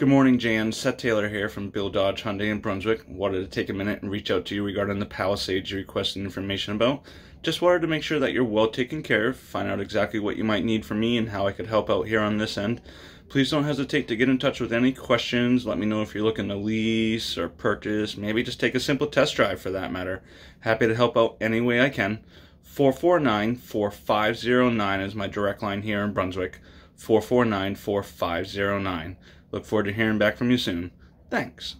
Good morning, Jan. Seth Taylor here from Bill Dodge Hyundai in Brunswick. Wanted to take a minute and reach out to you regarding the Palisades you requested information about. Just wanted to make sure that you're well taken care of, find out exactly what you might need from me and how I could help out here on this end. Please don't hesitate to get in touch with any questions. Let me know if you're looking to lease or purchase, maybe just take a simple test drive for that matter. Happy to help out any way I can. 449-4509 is my direct line here in Brunswick. 449-4509. Look forward to hearing back from you soon. Thanks.